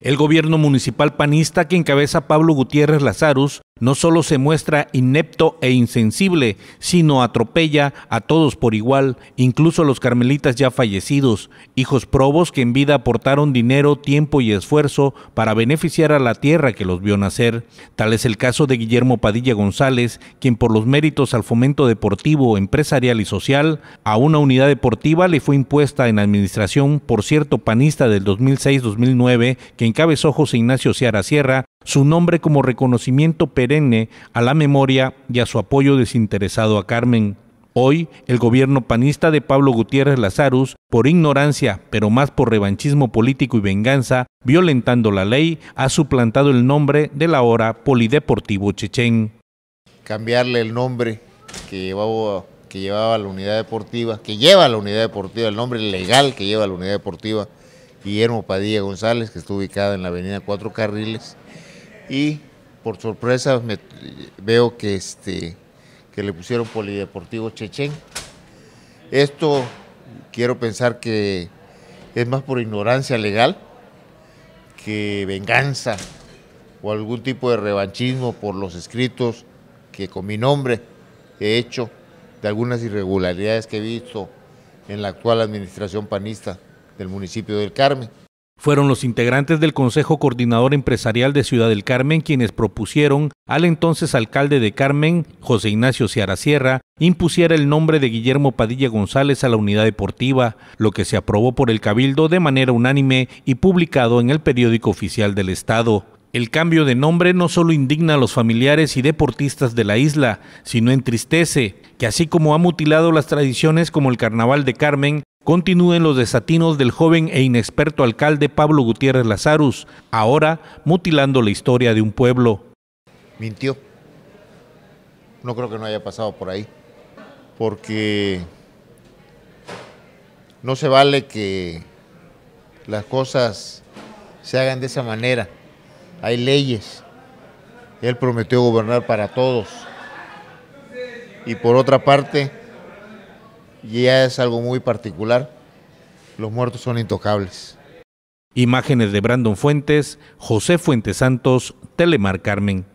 El gobierno municipal panista que encabeza Pablo Gutiérrez Lazarus no solo se muestra inepto e insensible, sino atropella a todos por igual, incluso a los carmelitas ya fallecidos, hijos probos que en vida aportaron dinero, tiempo y esfuerzo para beneficiar a la tierra que los vio nacer. Tal es el caso de Guillermo Padilla González, quien por los méritos al fomento deportivo, empresarial y social, a una unidad deportiva le fue impuesta en administración por cierto panista del 2006-2009 que encabezó José Ignacio Ciara Sierra, su nombre como reconocimiento perenne a la memoria y a su apoyo desinteresado a Carmen. Hoy, el gobierno panista de Pablo Gutiérrez Lazarus, por ignorancia, pero más por revanchismo político y venganza, violentando la ley, ha suplantado el nombre de la Hora Polideportivo Chechen. Cambiarle el nombre que llevaba, que llevaba la unidad deportiva, que lleva la unidad deportiva, el nombre legal que lleva la unidad deportiva, Guillermo Padilla González, que está ubicada en la avenida Cuatro Carriles, y por sorpresa me, veo que, este, que le pusieron Polideportivo Chechen. Esto quiero pensar que es más por ignorancia legal que venganza o algún tipo de revanchismo por los escritos que con mi nombre he hecho de algunas irregularidades que he visto en la actual administración panista del municipio del Carmen. Fueron los integrantes del Consejo Coordinador Empresarial de Ciudad del Carmen quienes propusieron al entonces alcalde de Carmen, José Ignacio Ciara Sierra, impusiera el nombre de Guillermo Padilla González a la unidad deportiva, lo que se aprobó por el Cabildo de manera unánime y publicado en el periódico oficial del Estado. El cambio de nombre no solo indigna a los familiares y deportistas de la isla, sino entristece, que así como ha mutilado las tradiciones como el Carnaval de Carmen, Continúen los desatinos del joven e inexperto alcalde Pablo Gutiérrez Lazarus, ahora mutilando la historia de un pueblo. Mintió. No creo que no haya pasado por ahí, porque no se vale que las cosas se hagan de esa manera. Hay leyes. Él prometió gobernar para todos. Y por otra parte, y ya es algo muy particular. Los muertos son intocables. Imágenes de Brandon Fuentes, José Fuentes Santos, Telemar Carmen.